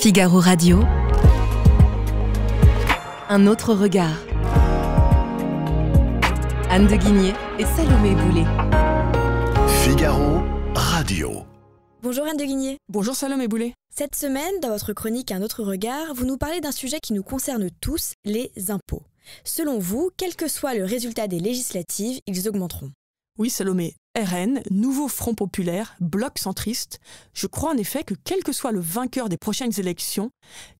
Figaro Radio. Un autre regard. Anne de Guigné et Salomé Boulet. Figaro Radio. Bonjour Anne de Guigné. Bonjour Salomé Boulet. Cette semaine, dans votre chronique Un autre regard, vous nous parlez d'un sujet qui nous concerne tous, les impôts. Selon vous, quel que soit le résultat des législatives, ils augmenteront. Oui Salomé, RN, nouveau Front populaire, bloc centriste, je crois en effet que quel que soit le vainqueur des prochaines élections,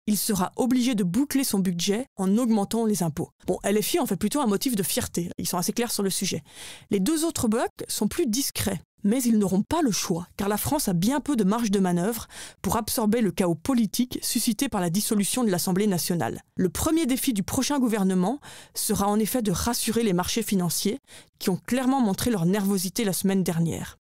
il sera obligé de boucler son budget en augmentant les impôts. Bon, LFI en fait plutôt un motif de fierté, ils sont assez clairs sur le sujet. Les deux autres blocs sont plus discrets. Mais ils n'auront pas le choix, car la France a bien peu de marge de manœuvre pour absorber le chaos politique suscité par la dissolution de l'Assemblée nationale. Le premier défi du prochain gouvernement sera en effet de rassurer les marchés financiers, qui ont clairement montré leur nervosité la semaine dernière.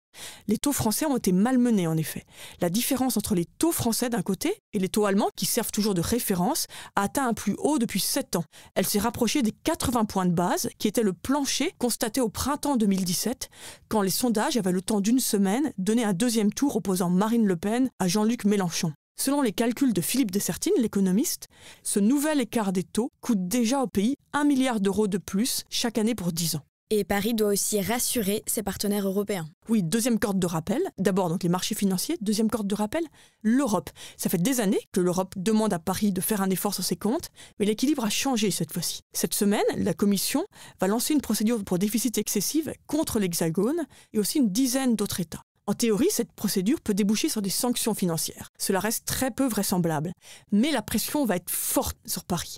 Les taux français ont été malmenés en effet. La différence entre les taux français d'un côté et les taux allemands, qui servent toujours de référence, a atteint un plus haut depuis 7 ans. Elle s'est rapprochée des 80 points de base, qui était le plancher constaté au printemps 2017, quand les sondages avaient le temps d'une semaine donné un deuxième tour opposant Marine Le Pen à Jean-Luc Mélenchon. Selon les calculs de Philippe Dessertine, l'économiste, ce nouvel écart des taux coûte déjà au pays 1 milliard d'euros de plus chaque année pour 10 ans. Et Paris doit aussi rassurer ses partenaires européens. Oui, deuxième corde de rappel. D'abord, donc les marchés financiers. Deuxième corde de rappel, l'Europe. Ça fait des années que l'Europe demande à Paris de faire un effort sur ses comptes, mais l'équilibre a changé cette fois-ci. Cette semaine, la Commission va lancer une procédure pour déficit excessif contre l'Hexagone et aussi une dizaine d'autres États. En théorie, cette procédure peut déboucher sur des sanctions financières. Cela reste très peu vraisemblable. Mais la pression va être forte sur Paris.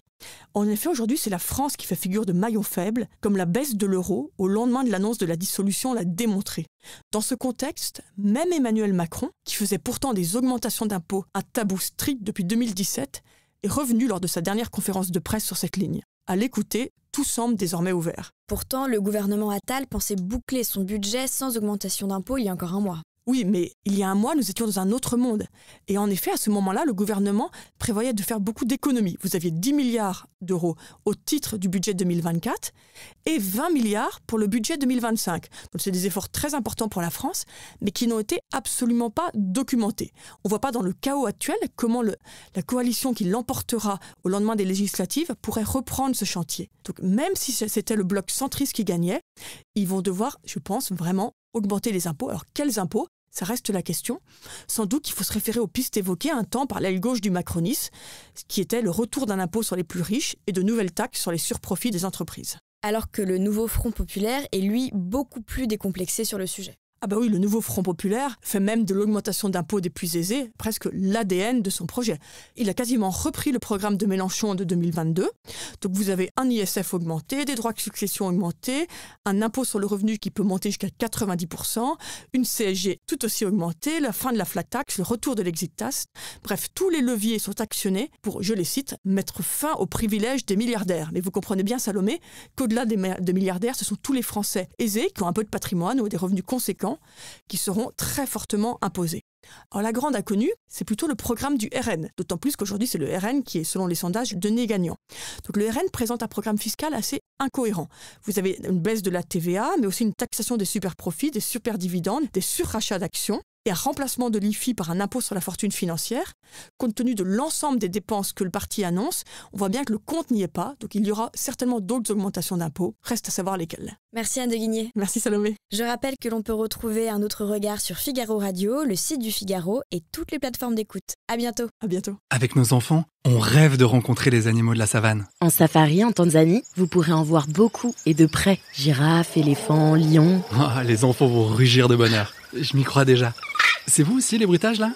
En effet, aujourd'hui, c'est la France qui fait figure de maillon faible, comme la baisse de l'euro au lendemain de l'annonce de la dissolution l'a démontré. Dans ce contexte, même Emmanuel Macron, qui faisait pourtant des augmentations d'impôts à tabou strict depuis 2017, est revenu lors de sa dernière conférence de presse sur cette ligne. À l'écouter, tout semble désormais ouvert. Pourtant, le gouvernement Attal pensait boucler son budget sans augmentation d'impôts il y a encore un mois. Oui, mais il y a un mois, nous étions dans un autre monde. Et en effet, à ce moment-là, le gouvernement prévoyait de faire beaucoup d'économies. Vous aviez 10 milliards d'euros au titre du budget 2024 et 20 milliards pour le budget 2025. Donc c'est des efforts très importants pour la France, mais qui n'ont été absolument pas documentés. On ne voit pas dans le chaos actuel comment la coalition qui l'emportera au lendemain des législatives pourrait reprendre ce chantier. Donc même si c'était le bloc centriste qui gagnait, ils vont devoir, je pense, vraiment augmenter les impôts. Alors quels impôts ça reste la question. Sans doute, qu'il faut se référer aux pistes évoquées un temps par l'aile gauche du macronisme, qui était le retour d'un impôt sur les plus riches et de nouvelles taxes sur les surprofits des entreprises. Alors que le nouveau Front populaire est, lui, beaucoup plus décomplexé sur le sujet. Ah bah oui, le nouveau Front populaire fait même de l'augmentation d'impôts des plus aisés presque l'ADN de son projet. Il a quasiment repris le programme de Mélenchon de 2022. Donc vous avez un ISF augmenté, des droits de succession augmentés, un impôt sur le revenu qui peut monter jusqu'à 90%, une CSG tout aussi augmentée, la fin de la flat tax, le retour de l'exit tax. Bref, tous les leviers sont actionnés pour, je les cite, mettre fin aux privilèges des milliardaires. Mais vous comprenez bien, Salomé, qu'au-delà des, des milliardaires, ce sont tous les Français aisés qui ont un peu de patrimoine ou des revenus conséquents qui seront très fortement imposés. Alors la grande inconnue, c'est plutôt le programme du RN, d'autant plus qu'aujourd'hui c'est le RN qui est, selon les sondages, donné gagnant. Donc le RN présente un programme fiscal assez incohérent. Vous avez une baisse de la TVA, mais aussi une taxation des super profits, des dividendes, des surrachats d'actions, et remplacement de l'IFI par un impôt sur la fortune financière, compte tenu de l'ensemble des dépenses que le parti annonce, on voit bien que le compte n'y est pas, donc il y aura certainement d'autres augmentations d'impôts, reste à savoir lesquelles. Merci Anne de Guigné. Merci Salomé. Je rappelle que l'on peut retrouver un autre regard sur Figaro Radio, le site du Figaro et toutes les plateformes d'écoute. À bientôt. À bientôt. Avec nos enfants, on rêve de rencontrer les animaux de la savane. En safari en Tanzanie, vous pourrez en voir beaucoup et de près. Girafes, éléphants, lions. Ah, les enfants vont rugir de bonheur. Je m'y crois déjà. C'est vous aussi les bruitages là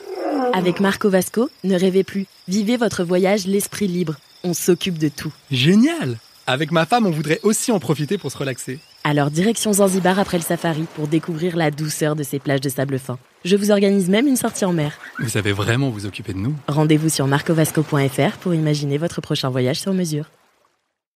Avec Marco Vasco, ne rêvez plus. Vivez votre voyage l'esprit libre. On s'occupe de tout. Génial Avec ma femme, on voudrait aussi en profiter pour se relaxer. Alors direction Zanzibar après le safari pour découvrir la douceur de ces plages de sable fin. Je vous organise même une sortie en mer. Vous savez vraiment vous occuper de nous Rendez-vous sur marcovasco.fr pour imaginer votre prochain voyage sur mesure.